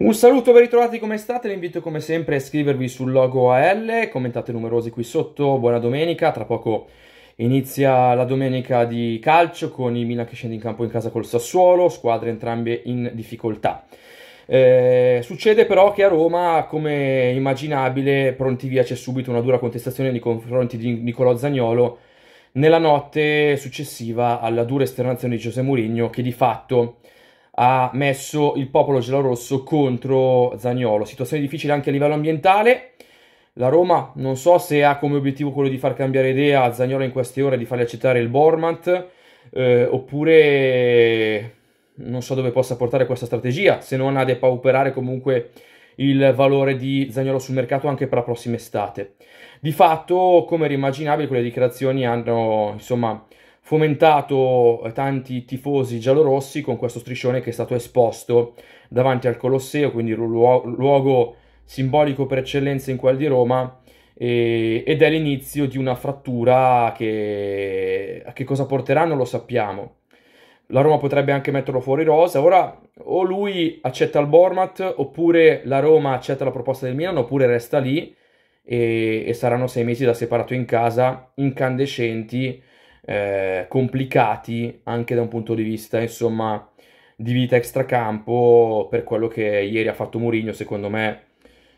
Un saluto, ben ritrovati come state, l'invito come sempre a iscrivervi sul logo AL, commentate numerosi qui sotto, buona domenica, tra poco inizia la domenica di calcio con il Milan che scende in campo in casa col Sassuolo, squadre entrambe in difficoltà. Eh, succede però che a Roma, come immaginabile, pronti via c'è subito una dura contestazione nei confronti di Nicolò Zagnolo nella notte successiva alla dura esternazione di José Mourinho che di fatto ha messo il popolo gelarosso contro Zagnolo. Situazione difficile anche a livello ambientale. La Roma non so se ha come obiettivo quello di far cambiare idea a Zagnolo in queste ore, di fargli accettare il Bormant, eh, oppure non so dove possa portare questa strategia, se non a depauperare comunque il valore di Zagnolo sul mercato anche per la prossima estate. Di fatto, come rimaginabile, quelle dichiarazioni hanno, insomma, fomentato tanti tifosi giallorossi con questo striscione che è stato esposto davanti al Colosseo, quindi luogo, simbolico per eccellenza in quel di Roma, e, ed è l'inizio di una frattura che a che cosa porterà non lo sappiamo. La Roma potrebbe anche metterlo fuori rosa, ora o lui accetta il Bormat oppure la Roma accetta la proposta del Milano oppure resta lì e, e saranno sei mesi da separato in casa, incandescenti, eh, complicati anche da un punto di vista, insomma, di vita extracampo per quello che ieri ha fatto Mourinho, secondo me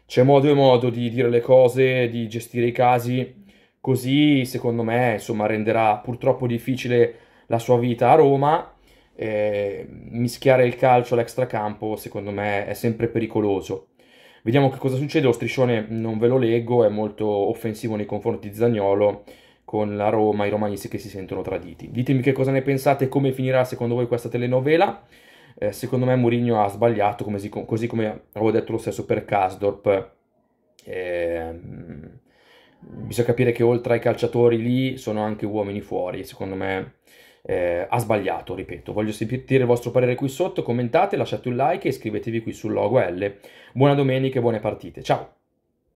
c'è modo e modo di dire le cose, di gestire i casi, così secondo me, insomma, renderà purtroppo difficile la sua vita a Roma. Eh, mischiare il calcio all'extracampo secondo me è sempre pericoloso. Vediamo che cosa succede, lo striscione non ve lo leggo, è molto offensivo nei confronti di Zagnolo con la Roma, i romanisti che si sentono traditi. Ditemi che cosa ne pensate e come finirà secondo voi questa telenovela. Eh, secondo me Mourinho ha sbagliato, come si, così come avevo detto lo stesso per Kasdorp. Eh, bisogna capire che oltre ai calciatori lì sono anche uomini fuori, secondo me eh, ha sbagliato, ripeto. Voglio sentire il vostro parere qui sotto, commentate, lasciate un like e iscrivetevi qui sul logo L. Buona domenica e buone partite, ciao!